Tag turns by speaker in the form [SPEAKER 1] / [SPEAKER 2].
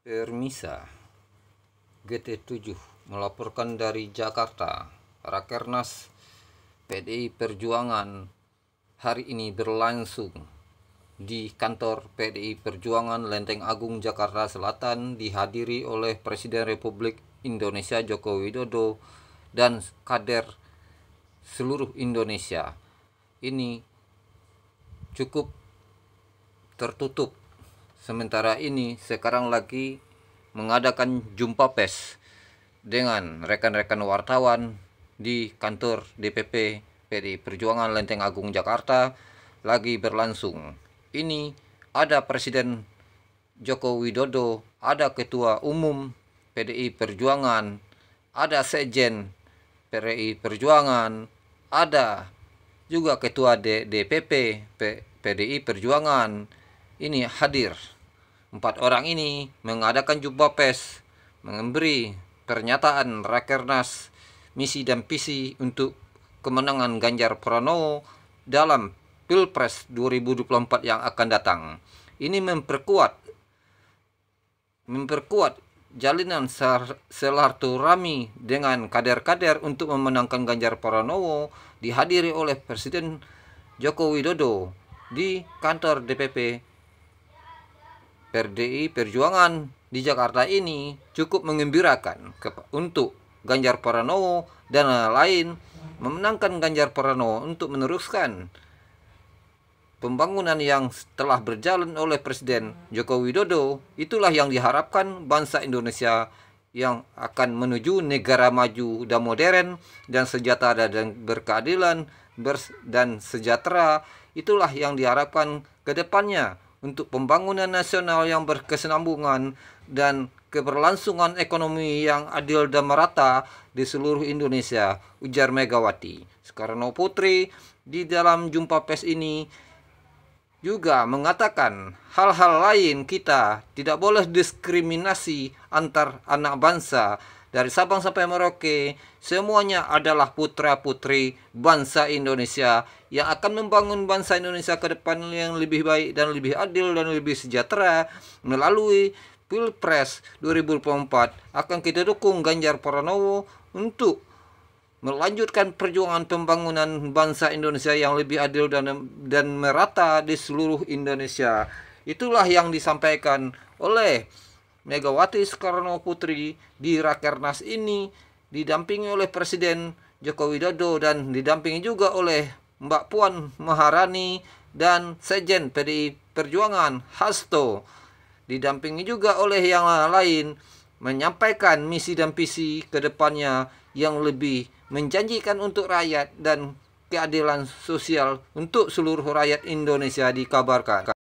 [SPEAKER 1] Permisa GT7 melaporkan dari Jakarta Rakernas PDI Perjuangan hari ini berlangsung di kantor PDI Perjuangan Lenteng Agung Jakarta Selatan dihadiri oleh Presiden Republik Indonesia Joko Widodo dan kader seluruh Indonesia ini cukup tertutup sementara ini sekarang lagi mengadakan jumpa pes dengan rekan-rekan wartawan di kantor DPP PDI Perjuangan Lenteng Agung Jakarta lagi berlangsung. Ini ada Presiden Joko Widodo, ada Ketua Umum PDI Perjuangan, ada Sekjen PDI Perjuangan, ada juga Ketua DPP PDI Perjuangan, ini hadir. Empat orang ini mengadakan jumpa pes, memberi pernyataan Rakernas misi dan visi untuk kemenangan Ganjar Pranowo dalam Pilpres 2024 yang akan datang. Ini memperkuat memperkuat jalinan rami dengan kader-kader untuk memenangkan Ganjar Pranowo dihadiri oleh Presiden Joko Widodo di kantor DPP PDI Perjuangan di Jakarta ini cukup mengembirakan untuk Ganjar Pranowo dan lain-lain memenangkan Ganjar Pranowo untuk meneruskan pembangunan yang telah berjalan oleh Presiden Joko Widodo itulah yang diharapkan bangsa Indonesia yang akan menuju negara maju dan modern dan sejahtera dan berkeadilan dan sejahtera itulah yang diharapkan ke depannya untuk pembangunan nasional yang berkesenambungan dan keberlangsungan ekonomi yang adil dan merata di seluruh Indonesia, ujar Megawati. Soekarno Putri di dalam jumpa pes ini juga mengatakan hal-hal lain kita tidak boleh diskriminasi antar anak bangsa dari Sabang sampai Merauke, semuanya adalah putra-putri bangsa Indonesia yang akan membangun bangsa Indonesia ke depan yang lebih baik dan lebih adil dan lebih sejahtera melalui Pilpres 2024 akan kita dukung Ganjar Pranowo untuk melanjutkan perjuangan pembangunan bangsa Indonesia yang lebih adil dan dan merata di seluruh Indonesia. Itulah yang disampaikan oleh Megawati Soekarno Putri di Rakernas ini didampingi oleh Presiden Joko Widodo dan didampingi juga oleh Mbak Puan Maharani dan Sejen PDI Perjuangan Hasto didampingi juga oleh yang lain menyampaikan misi dan visi ke depannya yang lebih menjanjikan untuk rakyat dan keadilan sosial untuk seluruh rakyat Indonesia dikabarkan.